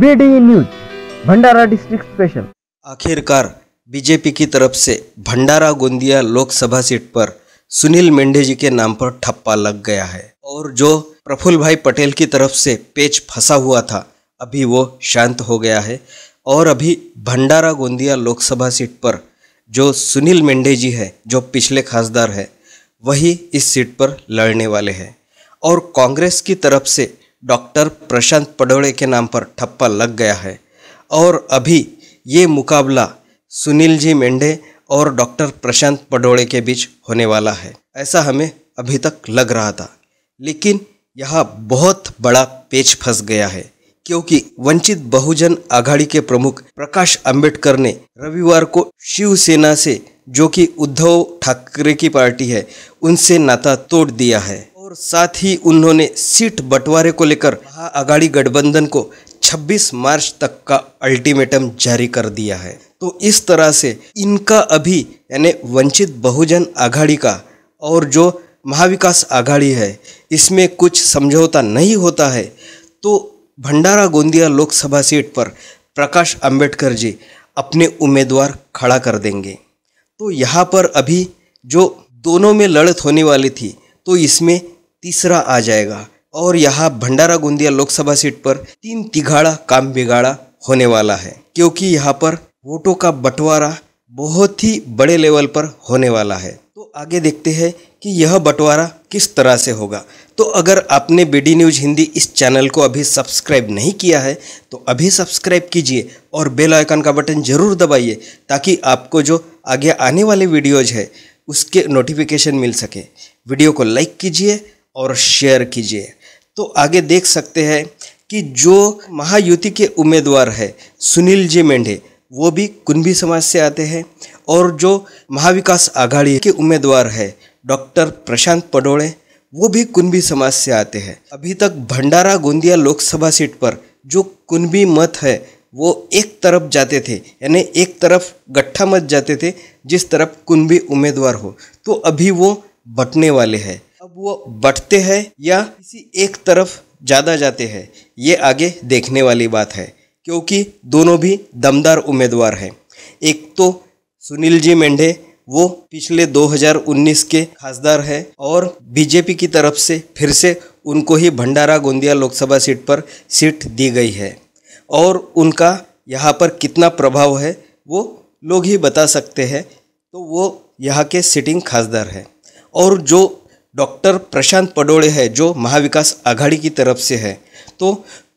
B news Bhandara district special आखिरकार BJP की तरफ से भंडारा गोंदिया लोकसभा सीट पर सुनील मेंढे जी के नाम पर ठप्पा लग गया है और जो प्रफुल्ल भाई पटेल की तरफ से पेच फंसा हुआ था अभी वो शांत हो गया है और अभी भंडारा गोंदिया लोकसभा सीट पर जो सुनील मेंढे जी है जो पिछले खासदार है वही इस सीट पर लड़ने वाले हैं और कांग्रेस की तरफ से डॉक्टर प्रशांत पडोड़े के नाम पर ठप्पा लग गया है और अभी ये मुकाबला सुनील जी मेंढे और डॉक्टर प्रशांत पडोड़े के बीच होने वाला है ऐसा हमें अभी तक लग रहा था लेकिन यह बहुत बड़ा पेच फंस गया है क्योंकि वंचित बहुजन आघाड़ी के प्रमुख प्रकाश अंबेडकर ने रविवार को शिवसेना से जो कि उद्धव ठाकरे की पार्टी है उनसे नाता तोड़ दिया है और साथ ही उन्होंने सीट बंटवारे को लेकर महाअघाड़ी गठबंधन को 26 मार्च तक का अल्टीमेटम जारी कर दिया है तो इस तरह से इनका अभी यानी वंचित बहुजन आघाड़ी का और जो महाविकास आघाड़ी है इसमें कुछ समझौता नहीं होता है तो भंडारा गोंदिया लोकसभा सीट पर प्रकाश अंबेडकर जी अपने उम्मीदवार खड़ा कर देंगे तो यहाँ पर अभी जो दोनों में लड़त होने वाली थी तो इसमें तीसरा आ जाएगा और यहाँ भंडारा गोंदिया लोकसभा सीट पर तीन तिघाड़ा काम बिगाड़ा होने वाला है क्योंकि यहाँ पर वोटों का बंटवारा बहुत ही बड़े लेवल पर होने वाला है तो आगे देखते हैं कि यह बंटवारा किस तरह से होगा तो अगर आपने डी न्यूज हिंदी इस चैनल को अभी सब्सक्राइब नहीं किया है तो अभी सब्सक्राइब कीजिए और बेल आइकन का बटन जरूर दबाइए ताकि आपको जो आगे आने वाले वीडियोज है उसके नोटिफिकेशन मिल सके वीडियो को लाइक कीजिए और शेयर कीजिए तो आगे देख सकते हैं कि जो महायुति के उम्मीदवार है सुनील जी मेंढे वो भी कुंभी समाज से आते हैं और जो महाविकास आघाड़ी के उम्मीदवार है डॉक्टर प्रशांत पडोड़े वो भी कुंभी समाज से आते हैं अभी तक भंडारा गोंदिया लोकसभा सीट पर जो कुंभी मत है वो एक तरफ जाते थे यानी एक तरफ गट्ठा मत जाते थे जिस तरफ कुंभी उम्मीदवार हो तो अभी वो बटने वाले हैं अब वो बढ़ते हैं या किसी एक तरफ ज़्यादा जाते हैं ये आगे देखने वाली बात है क्योंकि दोनों भी दमदार उम्मीदवार हैं एक तो सुनील जी मेंढे वो पिछले 2019 के खासदार हैं और बीजेपी की तरफ से फिर से उनको ही भंडारा गोंदिया लोकसभा सीट पर सीट दी गई है और उनका यहाँ पर कितना प्रभाव है वो लोग ही बता सकते हैं तो वो यहाँ के सिटिंग खासदार हैं और जो डॉक्टर प्रशांत पडोड़े हैं जो महाविकास आघाड़ी की तरफ से है तो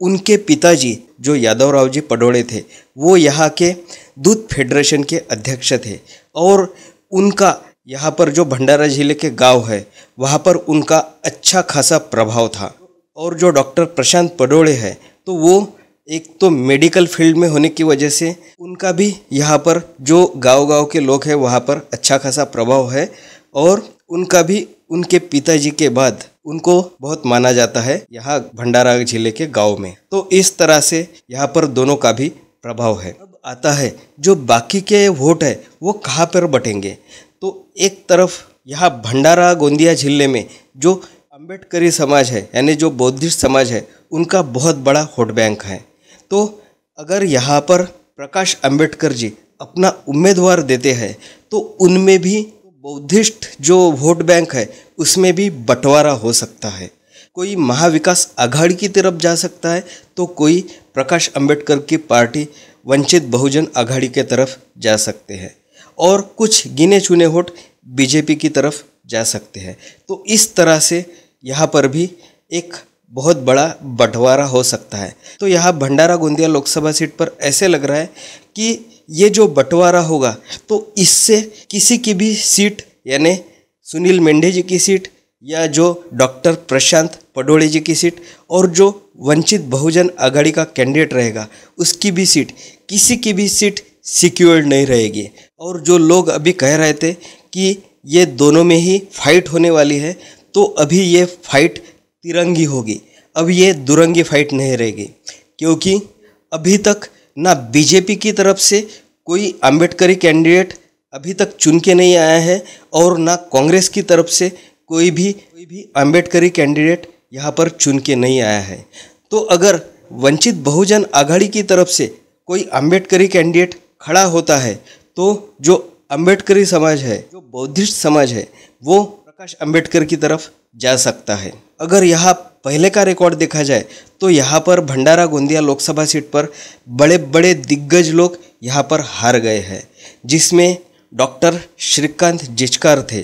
उनके पिताजी जो यादवराव जी पडोड़े थे वो यहाँ के दूध फेडरेशन के अध्यक्ष थे और उनका यहाँ पर जो भंडारा जिले के गांव है वहाँ पर उनका अच्छा खासा प्रभाव था और जो डॉक्टर प्रशांत पडोड़े हैं तो वो एक तो मेडिकल फील्ड में होने की वजह से उनका भी यहाँ पर जो गांव गांव के लोग हैं वहाँ पर अच्छा खासा प्रभाव है और उनका भी उनके पिताजी के बाद उनको बहुत माना जाता है यहाँ भंडारा जिले के गांव में तो इस तरह से यहाँ पर दोनों का भी प्रभाव है अब आता है जो बाकी के वोट है वो कहाँ पर बटेंगे तो एक तरफ यहाँ भंडारा गोंदिया जिले में जो अम्बेडकरी समाज है यानी जो बौद्धिस्ट समाज है उनका बहुत बड़ा वोट बैंक है तो अगर यहाँ पर प्रकाश अम्बेडकर जी अपना उम्मीदवार देते हैं तो उनमें भी बौद्धिस्ट जो वोट बैंक है उसमें भी बंटवारा हो सकता है कोई महाविकास आघाड़ी की तरफ जा सकता है तो कोई प्रकाश अंबेडकर की पार्टी वंचित बहुजन आघाड़ी के तरफ जा सकते हैं और कुछ गिने चुने वोट बीजेपी की तरफ जा सकते हैं तो इस तरह से यहाँ पर भी एक बहुत बड़ा बंटवारा हो सकता है तो यहाँ भंडारा गोंदिया लोकसभा सीट पर ऐसे लग रहा है कि ये जो बंटवारा होगा तो इससे किसी की भी सीट यानी सुनील मेंढे जी की सीट या जो डॉक्टर प्रशांत पडोड़े जी की सीट और जो वंचित बहुजन आघाड़ी का कैंडिडेट रहेगा उसकी भी सीट किसी की भी सीट सिक्योर्ड नहीं रहेगी और जो लोग अभी कह रहे थे कि ये दोनों में ही फाइट होने वाली है तो अभी ये फाइट तिरंगी होगी अब ये दुरंगी फाइट नहीं रहेगी क्योंकि अभी तक ना बीजेपी की तरफ से कोई अम्बेडकरी कैंडिडेट अभी तक चुन के नहीं आया है और ना कांग्रेस की तरफ से कोई भी कोई भी अम्बेडकरी कैंडिडेट यहाँ पर चुन के नहीं आया है तो अगर वंचित बहुजन आघाड़ी की तरफ से कोई अम्बेडकरी कैंडिडेट खड़ा होता है तो जो अम्बेडकरी समाज है जो बौद्धिस्ट समाज है वो प्रकाश अम्बेडकर की तरफ जा सकता है अगर यहाँ पहले का रिकॉर्ड देखा जाए तो यहाँ पर भंडारा गोंदिया लोकसभा सीट पर बड़े बड़े दिग्गज लोग यहाँ पर हार गए हैं जिसमें डॉक्टर श्रीकांत जिचकार थे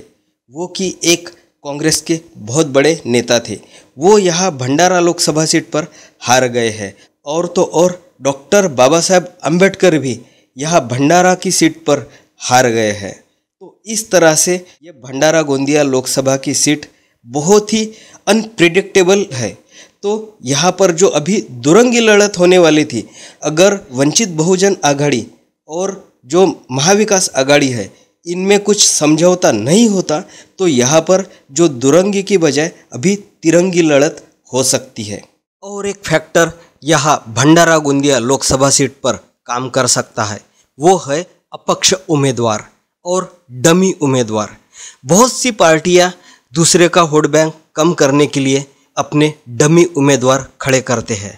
वो कि एक कांग्रेस के बहुत बड़े नेता थे वो यहाँ भंडारा लोकसभा सीट पर हार गए हैं और तो और डॉक्टर बाबा साहेब अम्बेडकर भी यहाँ भंडारा की सीट पर हार गए हैं तो इस तरह से ये भंडारा गोंदिया लोकसभा की सीट बहुत ही अनप्रिडिक्टेबल है तो यहाँ पर जो अभी दुरंगी लड़त होने वाली थी अगर वंचित बहुजन आघाड़ी और जो महाविकास आघाड़ी है इनमें कुछ समझौता नहीं होता तो यहाँ पर जो दुरंगी की बजाय अभी तिरंगी लड़त हो सकती है और एक फैक्टर यहाँ भंडारा गोंदिया लोकसभा सीट पर काम कर सकता है वो है अपक्ष उम्मीदवार और डमी उम्मीदवार बहुत सी पार्टियाँ दूसरे का वोट बैंक कम करने के लिए अपने डमी उम्मीदवार खड़े करते हैं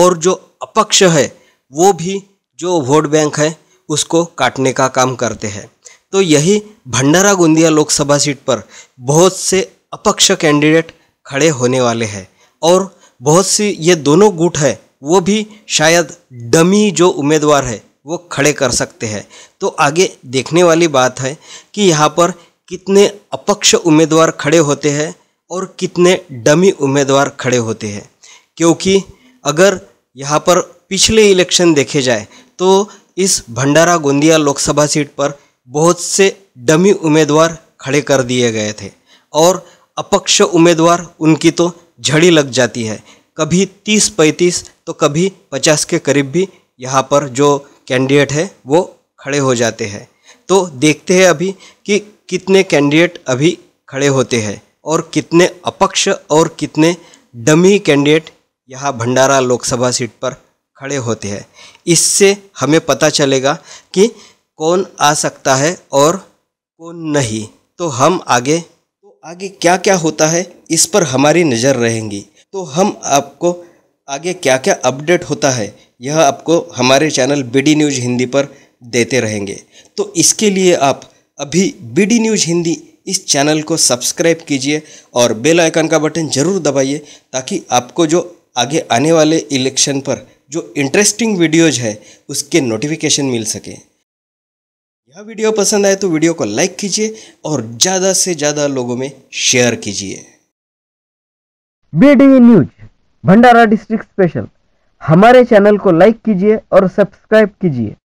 और जो अपक्ष है वो भी जो वोट बैंक है उसको काटने का काम करते हैं तो यही भंडारा गोंदिया लोकसभा सीट पर बहुत से अपक्ष कैंडिडेट खड़े होने वाले हैं और बहुत सी ये दोनों गुट है वो भी शायद डमी जो उम्मीदवार है वो खड़े कर सकते हैं तो आगे देखने वाली बात है कि यहाँ पर कितने अपक्ष उम्मीदवार खड़े होते हैं और कितने डमी उम्मीदवार खड़े होते हैं क्योंकि अगर यहाँ पर पिछले इलेक्शन देखे जाए तो इस भंडारा गोंदिया लोकसभा सीट पर बहुत से डमी उम्मीदवार खड़े कर दिए गए थे और अपक्ष उम्मीदवार उनकी तो झड़ी लग जाती है कभी तीस पैंतीस तो कभी पचास के करीब भी यहाँ पर जो कैंडिडेट है वो खड़े हो जाते हैं तो देखते हैं अभी कि कितने कैंडिडेट अभी खड़े होते हैं और कितने अपक्ष और कितने डमी कैंडिडेट यहाँ भंडारा लोकसभा सीट पर खड़े होते हैं इससे हमें पता चलेगा कि कौन आ सकता है और कौन नहीं तो हम आगे तो आगे क्या क्या होता है इस पर हमारी नज़र रहेंगी तो हम आपको आगे क्या क्या अपडेट होता है यह आपको हमारे channel B D news Hindi पर देते रहेंगे तो इसके लिए आप अभी बीडी न्यूज हिंदी इस चैनल को सब्सक्राइब कीजिए और बेल आइकन का बटन जरूर दबाइए ताकि आपको जो आगे आने वाले इलेक्शन पर जो इंटरेस्टिंग वीडियोज है उसके नोटिफिकेशन मिल सके यह वीडियो पसंद आए तो वीडियो को लाइक कीजिए और ज़्यादा से ज़्यादा लोगों में शेयर कीजिए D news Bhandara district special हमारे चैनल को लाइक कीजिए और सब्सक्राइब कीजिए